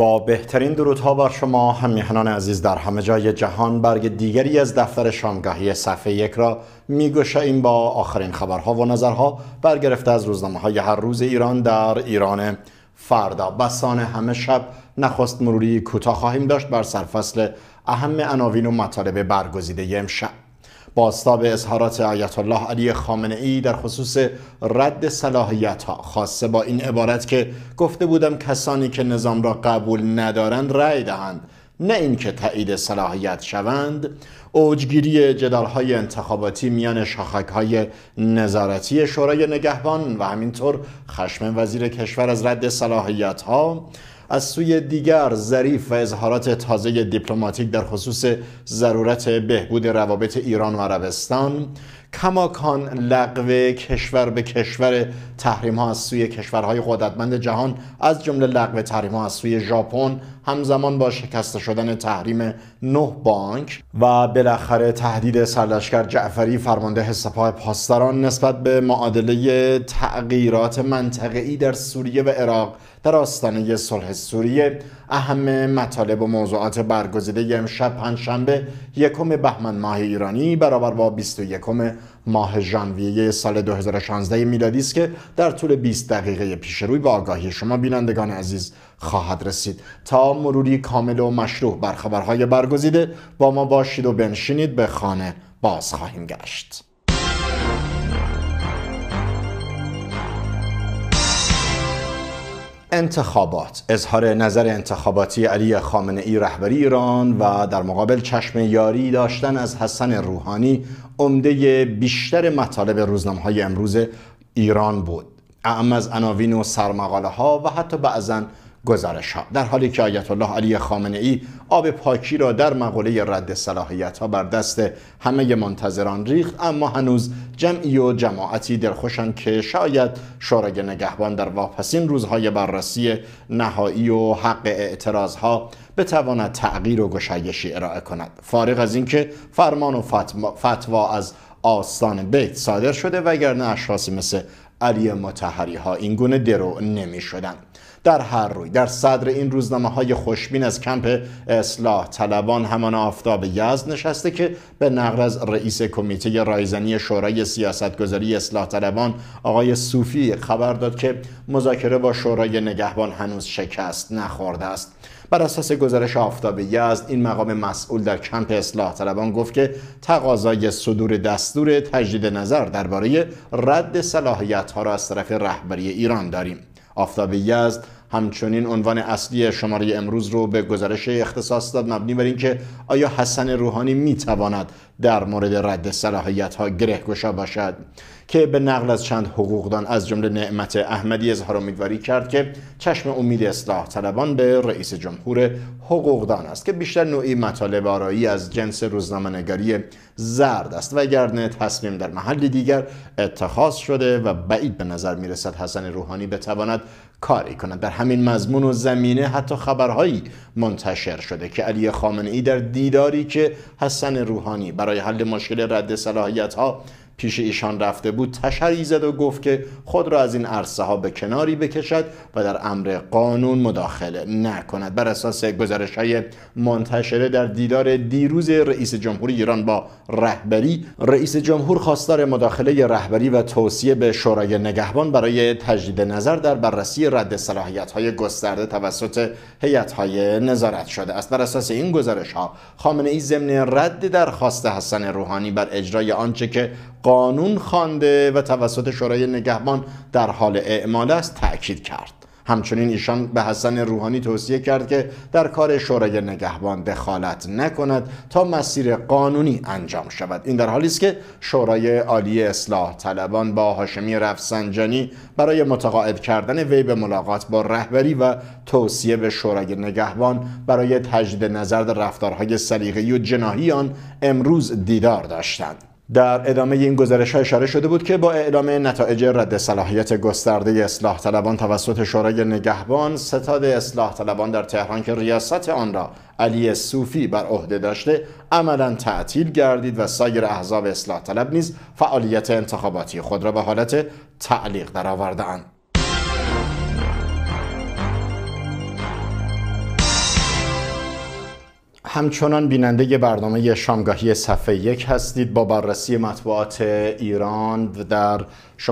با بهترین درودها بر شما همیهنان عزیز در همه جای جهان برگ دیگری از دفتر شامگاهی صفحه یک را این با آخرین خبرها و نظرها برگرفته از روزنامه های هر روز ایران در ایران فردا بسان همه شب نخست مروری کوتاه خواهیم داشت بر سرفصل اهم عناوین و مطالب برگزیده امشب باستاب اظهارات آیت الله علی خامنه ای در خصوص رد صلاحیت ها خاصه با این عبارت که گفته بودم کسانی که نظام را قبول ندارند رأی دهند نه اینکه تایید صلاحیت شوند اوجگیری های انتخاباتی میان های نظارتی شورای نگهبان و همینطور خشم وزیر کشور از رد صلاحیت ها از سوی دیگر ظریف و اظهارات تازه دیپلماتیک در خصوص ضرورت بهبود روابط ایران و عربستان کماکان لغو کشور به کشور تحریم ها از سوی کشورهای قدرتمند جهان از جمله لغو تحریم ها از سوی ژاپن همزمان با شکست شدن تحریم نه بانک و بالاخره تهدید سرلشکر جعفری فرمانده سپاه پاسداران نسبت به معادله تغییرات منطقه‌ای در سوریه و عراق در آستانه صلح سوریه اهم مطالب و موضوعات برگزیده امشب پنجشنبه یکم بهمن ماه ایرانی برابر با 21 ماه ژانویه سال 2016 میلادی است که در طول 20 دقیقه پیش روی با آگاهی شما بینندگان عزیز خواهد رسید تا مروری کامل و مشروع بر خبرهای برگزیده با ما باشید و بنشینید به خانه باز خواهیم گشت انتخابات اظهار نظر انتخاباتی علی خامنه ای رهبری ایران و در مقابل چشم یاری داشتن از حسن روحانی عمده بیشتر مطالب روزنامه های امروز ایران بود اعم از عناوین و سرمقاله ها و حتی بعضا گزارش ها در حالی که آیت الله علی خامنه ای آب پاکی را در مقوله رد صلاحیت ها بر دست همه منتظران ریخت اما هنوز جمعی و جماعتی دلخوشند که شاید شورای نگهبان در واپسین روزهای بررسی نهایی و حق اعتراض ها بتواند تغییر و گشایشی ارائه کند فارغ از اینکه فرمان و فتوا از آستان بیت صادر شده وگرنه اشخاصی مثل علی متحری ها این گونه درو نمی شدند در هر روی در صدر این روزنامه های خوشبین از کمپ اصلاح طلبان همان آفتاب یزد نشسته که به نقل از رئیس کمیته رایزنی شورای سیاستگذاری اصلاح طلبان آقای صوفی خبر داد که مذاکره با شورای نگهبان هنوز شکست نخورده است بر اساس گزارش آفتاب یزد این مقام مسئول در کمپ اصلاح طلبان گفت که تقاضای صدور دستور تجدید نظر درباره رد صلاحیت ها را از طرف رهبری ایران داریم آفتاب یزد همچنین عنوان اصلی شماره امروز رو به گزارش اختصاص داد مبنی بر اینکه آیا حسن روحانی میتواند در مورد رد صلاحیت ها گره گشا باشد که به نقل از چند حقوقدان از جمله نعمت احمدی اظهار امیدواری کرد که چشم امید اصلاح طلبان به رئیس جمهور حقوقدان است که بیشتر نوعی مطالب آرایی از جنس روزنامه‌نگاری زرد است و وگرنه تصمیم در محل دیگر اتخاذ شده و بعید به نظر میرسد حسن روحانی بتواند کاری کند در همین مضمون و زمینه حتی خبرهایی منتشر شده که علی خامنه ای در دیداری که حسن روحانی برای برای حل مشکل رد صلاحیت ها پیش ایشان رفته بود تشری زد و گفت که خود را از این عرصه ها به کناری بکشد و در امر قانون مداخله نکند بر اساس گزارش های منتشره در دیدار دیروز رئیس جمهور ایران با رهبری رئیس جمهور خواستار مداخله رهبری و توصیه به شورای نگهبان برای تجدید نظر در بررسی رد صلاحیت های گسترده توسط هیئت های نظارت شده است بر اساس این گزارش ها خامنه ای ضمن رد درخواست حسن روحانی بر اجرای آنچه که قانون خوانده و توسط شورای نگهبان در حال اعمال است تأکید کرد همچنین ایشان به حسن روحانی توصیه کرد که در کار شورای نگهبان دخالت نکند تا مسیر قانونی انجام شود این در حالی است که شورای عالی اصلاح طلبان با هاشمی رفسنجانی برای متقاعد کردن وی به ملاقات با رهبری و توصیه به شورای نگهبان برای تجدید نظر در رفتارهای سلیقه‌ای و جناهی آن امروز دیدار داشتند در ادامه این گزارش ها اشاره شده بود که با اعلام نتایج رد صلاحیت گسترده اصلاح طلبان توسط شورای نگهبان ستاد اصلاح طلبان در تهران که ریاست آن را علی صوفی بر عهده داشته عملا تعطیل گردید و سایر احزاب اصلاح طلب نیز فعالیت انتخاباتی خود را به حالت تعلیق درآوردهاند همچنان بیننده برنامه شامگاهی صفحه یک هستید با بررسی مطبوعات ایران در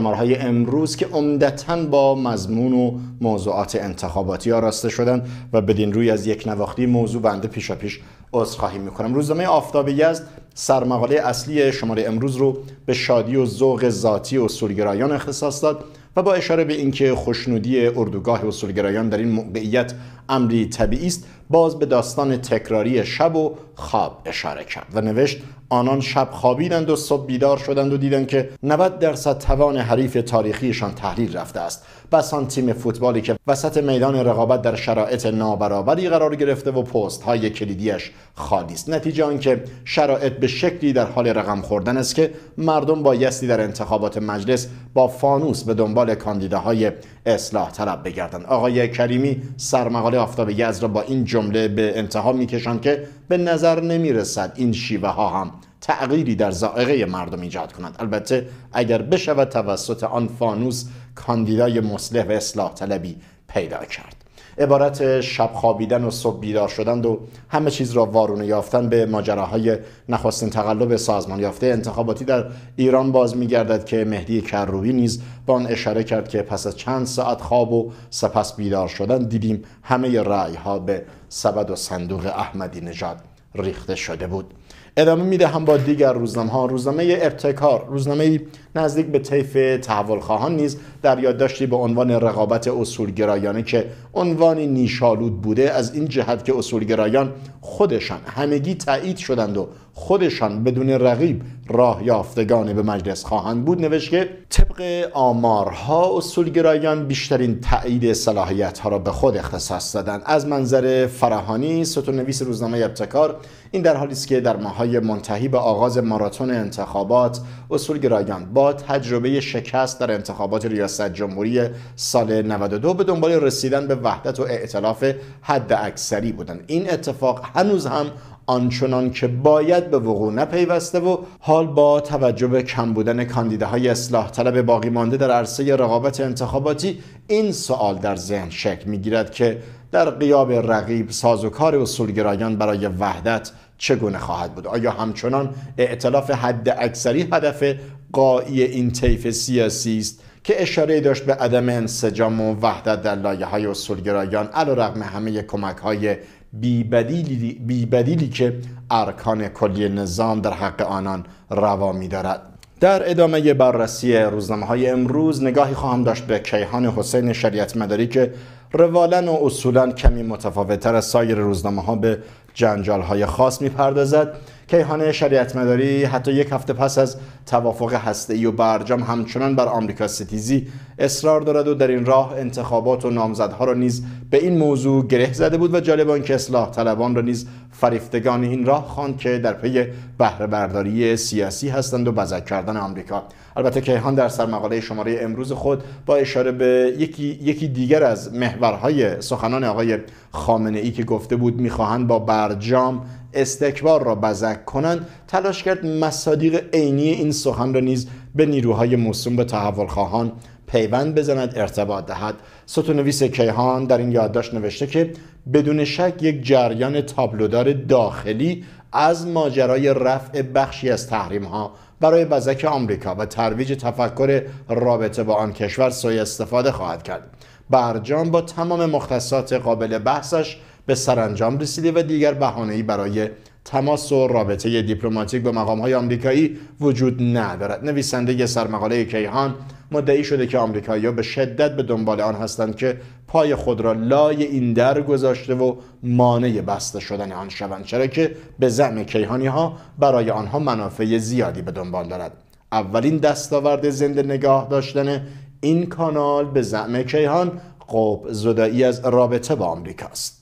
های امروز که عمدتا با مضمون و موضوعات انتخاباتی آراسته شدن و بدین روی از یک نواختی موضوع بنده پیشا پیش عذرخواهی میکنم روزنامه آفتابی یزد سرمقاله اصلی شماره امروز رو به شادی و ذوق ذاتی و اصولگرایان اختصاص داد و با اشاره به اینکه خوشنودی اردوگاه اصولگرایان در این موقعیت امری طبیعی است باز به داستان تکراری شب و خواب اشاره کرد و نوشت آنان شب خوابیدند و صبح بیدار شدند و دیدند که 90 درصد توان حریف تاریخیشان تحلیل رفته است بسان تیم فوتبالی که وسط میدان رقابت در شرایط نابرابری قرار گرفته و پست های کلیدیش خالی است نتیجه آنکه شرایط به شکلی در حال رقم خوردن است که مردم بایستی در انتخابات مجلس با فانوس به دنبال کاندیداهای اصلاح طلب بگردند آقای کریمی سرمقاله آفتاب یزد را با این جمله به انتها میکشند که به نظر نمیرسد این شیوه ها هم تغییری در زائقه مردم ایجاد کنند البته اگر بشود توسط آن فانوس کاندیدای مصلح و اصلاح طلبی پیدا کرد عبارت شب خوابیدن و صبح بیدار شدن و همه چیز را وارونه یافتن به ماجراهای نخستین تقلب سازمان یافته انتخاباتی در ایران باز میگردد که مهدی کروبی نیز به آن اشاره کرد که پس از چند ساعت خواب و سپس بیدار شدن دیدیم همه رعی ها به سبد و صندوق احمدی نژاد ریخته شده بود ادامه میده هم با دیگر روزنامه ها روزنامه ابتکار روزنامه نزدیک به طیف تحولخواهان نیز در یادداشتی به عنوان رقابت اصولگرایانه که عنوانی نیشالود بوده از این جهت که اصولگرایان خودشان همگی تایید شدند و خودشان بدون رقیب راه یافتگان به مجلس خواهند بود نوشت که طبق آمارها اصولگرایان بیشترین تایید صلاحیت ها را به خود اختصاص دادند از منظر فراهانی ستون نویس روزنامه ابتکار این در حالی است که در ماهای منتهی به آغاز ماراتون انتخابات اصولگرایان با تجربه شکست در انتخابات ریاست جمهوری سال 92 به دنبال رسیدن به وحدت و ائتلاف حد اکثری بودند این اتفاق هنوز هم آنچنان که باید به وقوع نپیوسته و حال با توجه به کم بودن کاندیداهای اصلاح طلب باقی مانده در عرصه رقابت انتخاباتی این سوال در ذهن شکل میگیرد که در قیاب رقیب سازوکار اصولگرایان برای وحدت چگونه خواهد بود آیا همچنان ائتلاف حد اکثری هدف قایی این طیف سیاسی است که اشاره داشت به عدم انسجام و وحدت در لایه های اصولگرایان علا رقم همه کمک های بیبدیلی, بدیلی که ارکان کلی نظام در حق آنان روا می دارد. در ادامه بررسی روزنامه های امروز نگاهی خواهم داشت به کیهان حسین شریعت مداری که روالا و اصولا کمی متفاوتتر از سایر روزنامه ها به جنجال های خاص میپردازد کیهان شریعت مداری حتی یک هفته پس از توافق هسته و برجام همچنان بر آمریکا ستیزی اصرار دارد و در این راه انتخابات و نامزدها را نیز به این موضوع گره زده بود و جالب آنکه اصلاح طلبان را نیز فریفتگان این راه خواند که در پی بهره برداری سیاسی هستند و بزک کردن آمریکا البته کیهان در سرمقاله شماره امروز خود با اشاره به یکی, یکی دیگر از مهم محورهای سخنان آقای خامنه ای که گفته بود میخواهند با برجام استکبار را بزک کنند تلاش کرد مصادیق عینی این سخن را نیز به نیروهای موسوم به تحول خواهان پیوند بزند ارتباط دهد ستونویس کیهان در این یادداشت نوشته که بدون شک یک جریان تابلودار داخلی از ماجرای رفع بخشی از تحریم ها برای بزک آمریکا و ترویج تفکر رابطه با آن کشور سوء استفاده خواهد کرد برجام با تمام مختصات قابل بحثش به سرانجام رسیده و دیگر بهانه‌ای برای تماس و رابطه دیپلماتیک با مقام های آمریکایی وجود ندارد نویسنده سرمقاله کیهان مدعی شده که آمریکایی‌ها به شدت به دنبال آن هستند که پای خود را لای این در گذاشته و مانع بسته شدن آن شوند چرا که به زعم کیهانی ها برای آنها منافع زیادی به دنبال دارد اولین دستاورد زنده نگاه داشتن این کانال به زعم کیهان قوب زدایی از رابطه با است.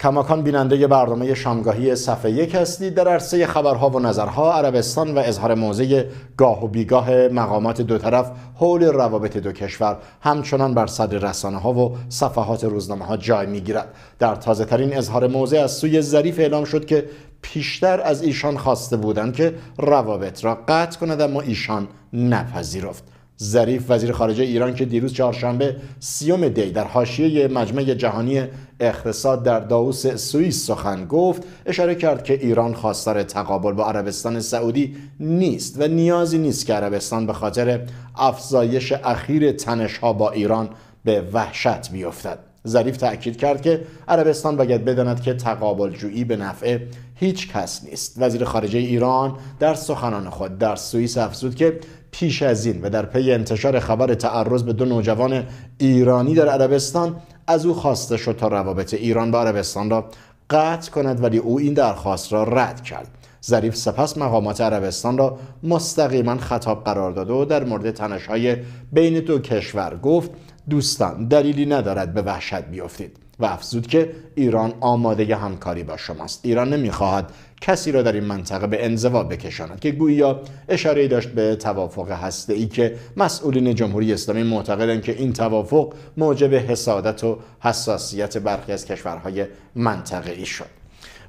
کماکان بیننده برنامه شامگاهی صفحه یک هستید در عرصه خبرها و نظرها عربستان و اظهار موضع گاه و بیگاه مقامات دو طرف حول روابط دو کشور همچنان بر صدر رسانه ها و صفحات روزنامه ها جای میگیرد در تازه ترین اظهار موضع از سوی ظریف اعلام شد که پیشتر از ایشان خواسته بودند که روابط را قطع کند اما ایشان نپذیرفت ظریف وزیر خارجه ایران که دیروز چهارشنبه سیوم دی در حاشیه مجمع جهانی اقتصاد در داوس سوئیس سخن گفت اشاره کرد که ایران خواستار تقابل با عربستان سعودی نیست و نیازی نیست که عربستان به خاطر افزایش اخیر ها با ایران به وحشت بیفتد ظریف تاکید کرد که عربستان باید بداند که تقابل جویی به نفع هیچ کس نیست وزیر خارجه ایران در سخنان خود در سوئیس افزود که پیش از این و در پی انتشار خبر تعرض به دو نوجوان ایرانی در عربستان از او خواسته شد تا روابط ایران با عربستان را قطع کند ولی او این درخواست را رد کرد ظریف سپس مقامات عربستان را مستقیما خطاب قرار داد و در مورد تنش‌های بین دو کشور گفت دوستان دلیلی ندارد به وحشت بیافتید و افزود که ایران آماده همکاری با شماست ایران نمیخواهد کسی را در این منطقه به انزوا بکشاند که گویا اشاره داشت به توافق هسته ای که مسئولین جمهوری اسلامی معتقدند که این توافق موجب حسادت و حساسیت برخی از کشورهای منطقه ای شد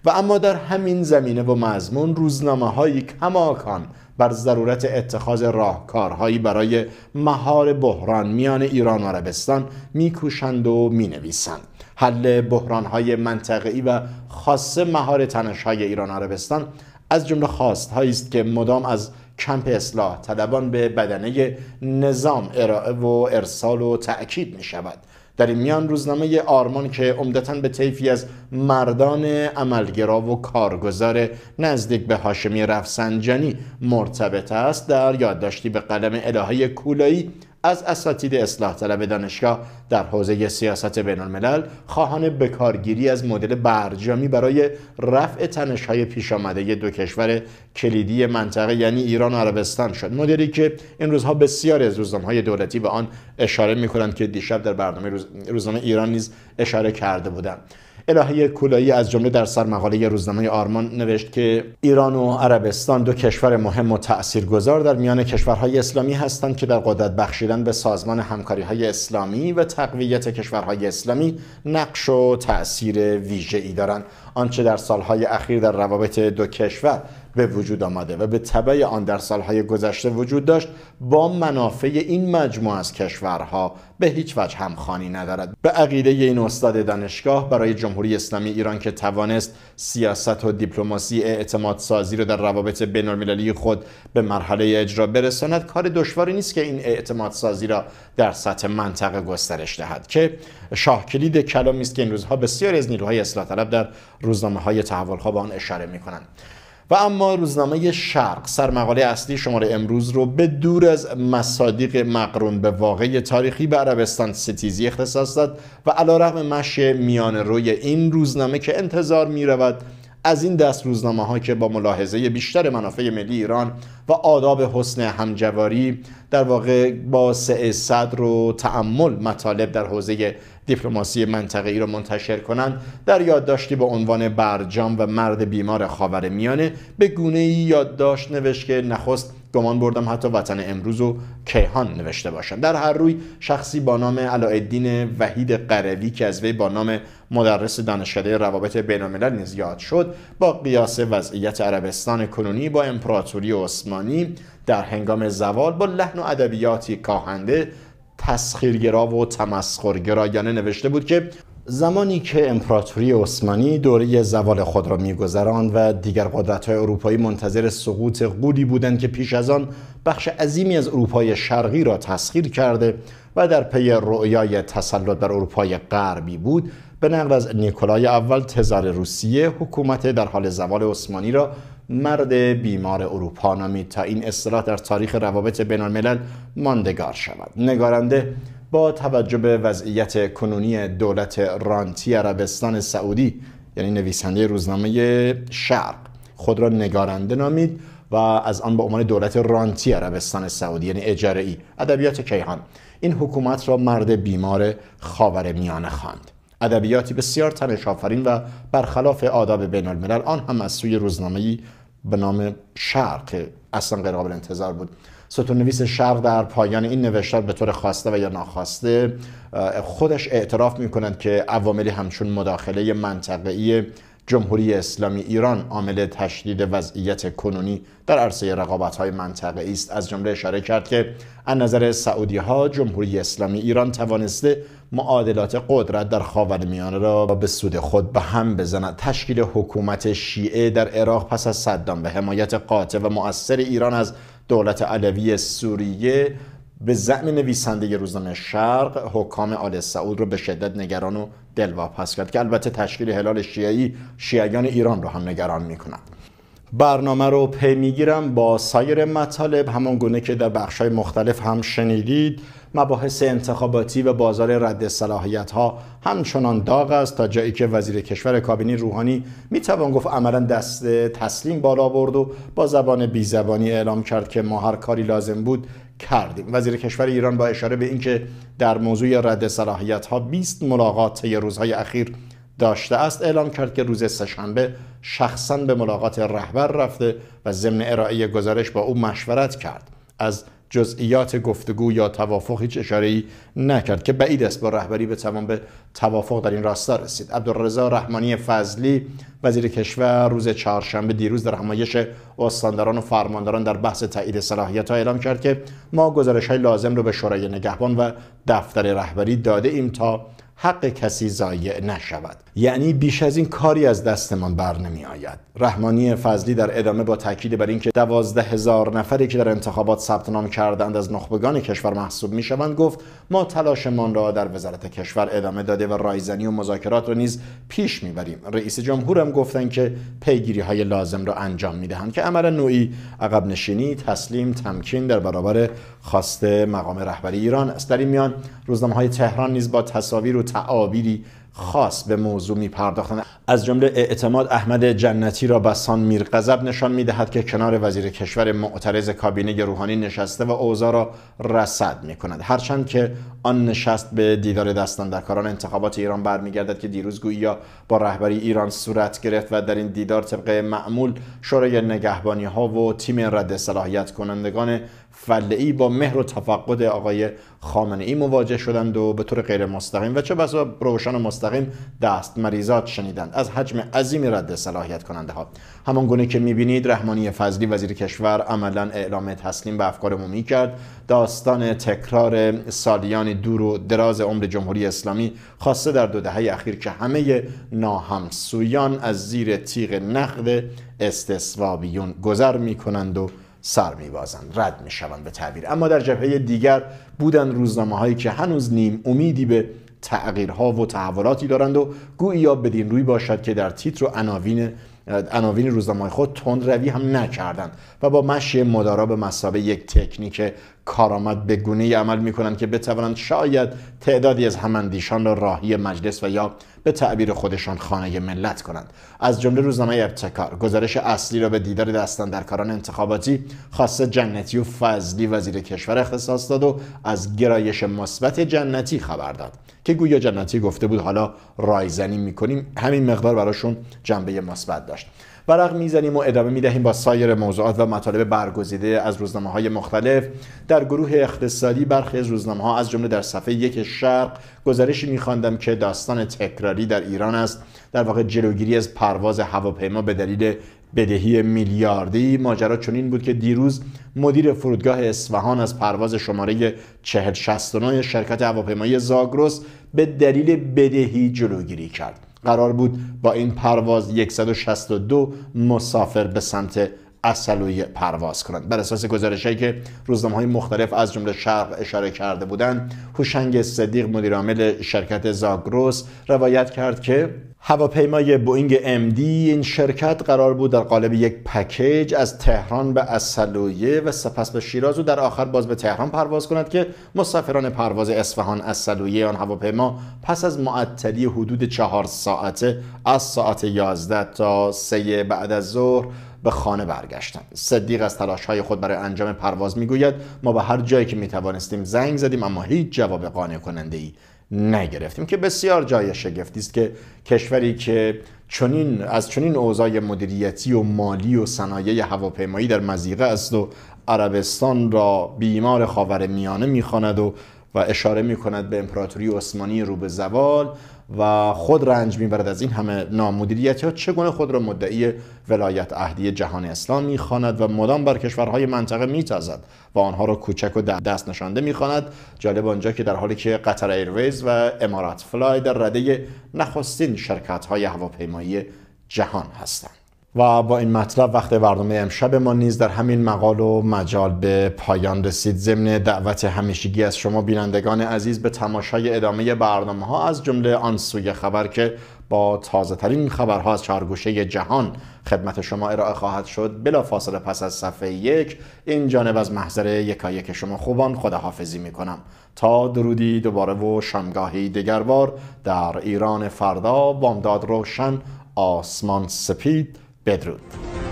و اما در همین زمینه و مضمون روزنامه هایی کماکان بر ضرورت اتخاذ راهکارهایی برای مهار بحران میان ایران و عربستان میکوشند و مینویسند حل بحرانهای منطقه‌ای و خاصه مهار تنشهای ایران و عربستان از جمله خواستهایی است که مدام از کمپ اصلاح طلبان به بدنه نظام ارائه و ارسال و تأکید می شود در این میان روزنامه آرمان که عمدتا به طیفی از مردان عملگرا و کارگزار نزدیک به هاشمی رفسنجانی مرتبط است در یادداشتی به قلم الهه کولایی از اساتید اصلاح طلب دانشگاه در حوزه سیاست بین الملل خواهان بکارگیری از مدل برجامی برای رفع تنشهای پیش آمده دو کشور کلیدی منطقه یعنی ایران و عربستان شد مدلی که این روزها بسیاری از روزنامه‌های دولتی به آن اشاره می‌کنند که دیشب در برنامه روزنامه ایران نیز اشاره کرده بودند. الهی کلایی از جمله در سر مقاله روزنامه آرمان نوشت که ایران و عربستان دو کشور مهم و تاثیرگذار در میان کشورهای اسلامی هستند که در قدرت بخشیدن به سازمان همکاری های اسلامی و تقویت کشورهای اسلامی نقش و تاثیر ای دارند آنچه در سالهای اخیر در روابط دو کشور به وجود آمده و به طبع آن در سالهای گذشته وجود داشت با منافع این مجموعه از کشورها به هیچ وجه همخانی ندارد به عقیده این استاد دانشگاه برای جمهوری اسلامی ایران که توانست سیاست و دیپلماسی اعتماد سازی را در روابط بین المللی خود به مرحله اجرا برساند کار دشواری نیست که این اعتماد سازی را در سطح منطقه گسترش دهد که شاه کلید کلامی است که این روزها بسیاری از نیروهای اصلاح طلب در روزنامه های تحول آن اشاره می کنند و اما روزنامه شرق سرمقاله اصلی شماره امروز رو به دور از مصادیق مقرون به واقع تاریخی به عربستان ستیزی اختصاص داد و رقم مشه میان روی این روزنامه که انتظار می رود از این دست روزنامه ها که با ملاحظه بیشتر منافع ملی ایران و آداب حسن همجواری در واقع با سعه صدر و تعمل مطالب در حوزه دیپلماسی منطقه ای را منتشر کنند در یادداشتی با عنوان برجام و مرد بیمار خاور میانه به گونه ای یادداشت نوشت که نخست گمان بردم حتی وطن امروز و کیهان نوشته باشند در هر روی شخصی با نام علاءالدین وحید قروی که از وی با نام مدرس دانشکده روابط بینالملل نیز یاد شد با قیاس وضعیت عربستان کنونی با امپراتوری عثمانی در هنگام زوال با لحن و ادبیاتی کاهنده تسخیرگرا و تمسخرگرایانه یعنی نوشته بود که زمانی که امپراتوری عثمانی دوره زوال خود را میگذراند و دیگر قدرت‌های اروپایی منتظر سقوط قولی بودند که پیش از آن بخش عظیمی از اروپای شرقی را تسخیر کرده و در پی رؤیای تسلط بر اروپای غربی بود به نقل از نیکولای اول تزار روسیه حکومت در حال زوال عثمانی را مرد بیمار اروپا نامید تا این اصطلاح در تاریخ روابط بین الملل ماندگار شود نگارنده با توجه به وضعیت کنونی دولت رانتی عربستان سعودی یعنی نویسنده روزنامه شرق خود را نگارنده نامید و از آن به عنوان دولت رانتی عربستان سعودی یعنی اجاره ای ادبیات کیهان این حکومت را مرد بیمار خاور میانه خواند ادبیاتی بسیار تنش آفرین و برخلاف آداب بین الملل آن هم از سوی روزنامه‌ای به نام شرق که اصلا غیر قابل انتظار بود ستون نویس شرق در پایان این نوشتار به طور خواسته و یا ناخواسته خودش اعتراف میکنند که عواملی همچون مداخله منطقه‌ای جمهوری اسلامی ایران عامل تشدید وضعیت کنونی در عرصه رقابت های منطقه است از جمله اشاره کرد که از نظر سعودی ها جمهوری اسلامی ایران توانسته معادلات قدرت در خاورمیانه را به سود خود به هم بزند تشکیل حکومت شیعه در عراق پس از صدام به حمایت قاطع و مؤثر ایران از دولت علوی سوریه به زعم نویسنده روزنامه شرق حکام آل سعود رو به شدت نگران و دلواپس کرد که البته تشکیل هلال شیعی شیعیان ایران رو هم نگران میکنند برنامه رو پی میگیرم با سایر مطالب همان گونه که در بخش مختلف هم شنیدید مباحث انتخاباتی و بازار رد صلاحیت ها همچنان داغ است تا جایی که وزیر کشور کابینی روحانی میتوان گفت عملا دست تسلیم بالا برد و با زبان بیزبانی اعلام کرد که ما هر کاری لازم بود کردیم وزیر کشور ایران با اشاره به اینکه در موضوع رد صلاحیت ها 20 ملاقات طی روزهای اخیر داشته است اعلام کرد که روز سهشنبه شخصا به ملاقات رهبر رفته و ضمن ارائه گزارش با او مشورت کرد از جزئیات گفتگو یا توافق هیچ ای نکرد که بعید است با رهبری به تمام به توافق در این راستا رسید عبدالرضا رحمانی فضلی وزیر کشور روز چهارشنبه دیروز در همایش استانداران و فرمانداران در بحث تایید صلاحیت ها اعلام کرد که ما گزارش های لازم رو به شورای نگهبان و دفتر رهبری داده ایم تا حق کسی ضایع نشود یعنی بیش از این کاری از دستمان بر نمی آید رحمانی فضلی در ادامه با تاکید بر اینکه دوازده هزار نفری که در انتخابات ثبت نام کردند از نخبگان کشور محسوب می شوند گفت ما تلاشمان را در وزارت کشور ادامه داده و رایزنی و مذاکرات را نیز پیش می بریم. رئیس جمهور هم گفتن که پیگیری های لازم را انجام می دهند که عمل نوعی عقب نشینی تسلیم تمکین در برابر خواسته مقام رهبری ایران است در این میان روزنامه های تهران نیز با تصاویر و تعابیری خاص به موضوع می از جمله اعتماد احمد جنتی را بسان میر قذب نشان میدهد که کنار وزیر کشور معترض کابینه روحانی نشسته و اوضاع را رسد می هرچند که آن نشست به دیدار کاران انتخابات ایران برمیگردد که دیروز گویا با رهبری ایران صورت گرفت و در این دیدار طبق معمول شورای نگهبانی ها و تیم رد صلاحیت کنندگان فلعی با مهر و تفقد آقای خامنه ای مواجه شدند و به طور غیر مستقیم و چه بسا روشن مستقیم دست مریضات شنیدند از حجم عظیمی رد صلاحیت کننده ها همان گونه که میبینید رحمانی فضلی وزیر کشور عملا اعلام تسلیم به افکار عمومی کرد داستان تکرار سالیان دور و دراز عمر جمهوری اسلامی خاصه در دو دهه اخیر که همه ناهمسویان از زیر تیغ نقد استثوابیون گذر میکنند و سر میبازند رد میشوند به تعبیر اما در جبهه دیگر بودن روزنامه هایی که هنوز نیم امیدی به تغییرها و تحولاتی دارند و گویی یا بدین روی باشد که در تیتر و عناوین روزنامه خود تند روی هم نکردند و با مشی مدارا به مسابه یک تکنیک کارآمد به گونه عمل می کنند که بتوانند شاید تعدادی از هماندیشان را راهی مجلس و یا به تعبیر خودشان خانه ملت کنند از جمله روزنامه ابتکار گزارش اصلی را به دیدار در کاران انتخاباتی خاصه جنتی و فضلی وزیر کشور اختصاص داد و از گرایش مثبت جنتی خبر داد که گویا جنتی گفته بود حالا رایزنی میکنیم همین مقدار براشون جنبه مثبت داشت برق میزنیم و ادامه میدهیم با سایر موضوعات و مطالب برگزیده از روزنامه های مختلف در گروه اقتصادی برخی از روزنامه ها از جمله در صفحه یک شرق گزارشی میخواندم که داستان تکراری در ایران است در واقع جلوگیری از پرواز هواپیما به دلیل بدهی میلیاردی ماجرا چنین بود که دیروز مدیر فرودگاه اصفهان از پرواز شماره 4069 شرکت هواپیمایی زاگروس به دلیل بدهی جلوگیری کرد قرار بود با این پرواز 162 مسافر به سمت اصلوی پرواز کنند بر اساس گزارشهایی که روزنامه های مختلف از جمله شرق اشاره کرده بودند هوشنگ صدیق مدیرعامل شرکت زاگروس روایت کرد که هواپیمای بوینگ MD این شرکت قرار بود در قالب یک پکیج از تهران به اصلویه و سپس به شیراز و در آخر باز به تهران پرواز کند که مسافران پرواز اصفهان اصلویه آن هواپیما پس از معطلی حدود چهار ساعته از ساعت 11 تا 3 بعد از ظهر به خانه برگشتند صدیق از های خود برای انجام پرواز میگوید ما به هر جایی که میتوانستیم زنگ زدیم اما هیچ جواب قانع کننده ای نگرفتیم که بسیار جای شگفتی است که کشوری که چنین از چنین اوضاع مدیریتی و مالی و صنایع هواپیمایی در مزیقه است و عربستان را بیمار خاورمیانه میانه میخواند و و اشاره میکند به امپراتوری عثمانی رو به زوال و خود رنج میبرد از این همه نامدیریتی ها چگونه خود را مدعی ولایت اهدی جهان اسلام میخواند و مدام بر کشورهای منطقه میتازد و آنها را کوچک و دست نشانده میخواند جالب آنجا که در حالی که قطر ایرویز و امارات فلای در رده نخستین شرکت های هواپیمایی جهان هستند و با این مطلب وقت برنامه امشب ما نیز در همین مقال و مجال به پایان رسید ضمن دعوت همیشگی از شما بینندگان عزیز به تماشای ادامه برنامه ها از جمله آن سوی خبر که با تازه ترین خبرها از چهارگوشه جهان خدمت شما ارائه خواهد شد بلا فاصله پس از صفحه یک این جانب از محضر یکایک که شما خوبان خداحافظی می کنم تا درودی دوباره و شامگاهی بار در ایران فردا بامداد روشن آسمان سپید Pedro.